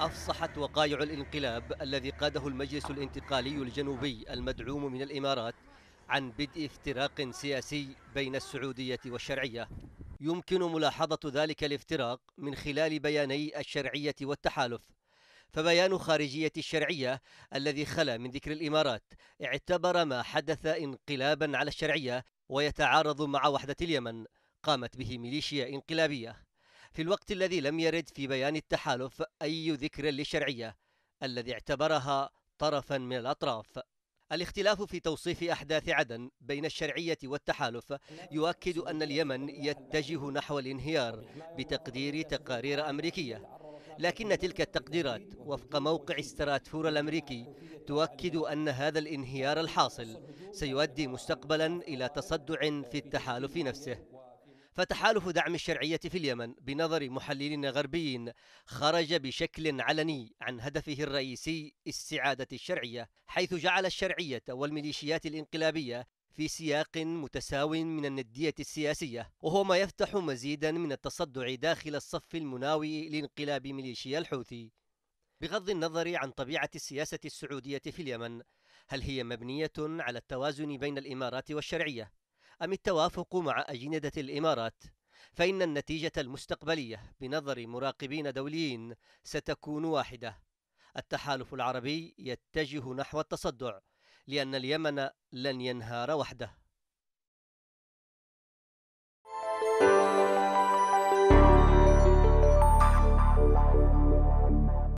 أفصحت وقائع الانقلاب الذي قاده المجلس الانتقالي الجنوبي المدعوم من الإمارات عن بدء افتراق سياسي بين السعودية والشرعية يمكن ملاحظة ذلك الافتراق من خلال بياني الشرعية والتحالف فبيان خارجية الشرعية الذي خلا من ذكر الإمارات اعتبر ما حدث انقلابا على الشرعية ويتعارض مع وحدة اليمن قامت به ميليشيا انقلابية في الوقت الذي لم يرد في بيان التحالف أي ذكر للشرعية الذي اعتبرها طرفا من الأطراف الاختلاف في توصيف أحداث عدن بين الشرعية والتحالف يؤكد أن اليمن يتجه نحو الانهيار بتقدير تقارير أمريكية لكن تلك التقديرات وفق موقع استراتفور الأمريكي تؤكد أن هذا الانهيار الحاصل سيؤدي مستقبلا إلى تصدع في التحالف نفسه فتحالف دعم الشرعية في اليمن بنظر محللين غربيين خرج بشكل علني عن هدفه الرئيسي استعادة الشرعية حيث جعل الشرعية والميليشيات الانقلابية في سياق متساو من الندية السياسية وهو ما يفتح مزيدا من التصدع داخل الصف المناوي لانقلاب ميليشيا الحوثي بغض النظر عن طبيعة السياسة السعودية في اليمن هل هي مبنية على التوازن بين الإمارات والشرعية أم التوافق مع أجندة الإمارات فإن النتيجة المستقبلية بنظر مراقبين دوليين ستكون واحدة التحالف العربي يتجه نحو التصدع لأن اليمن لن ينهار وحده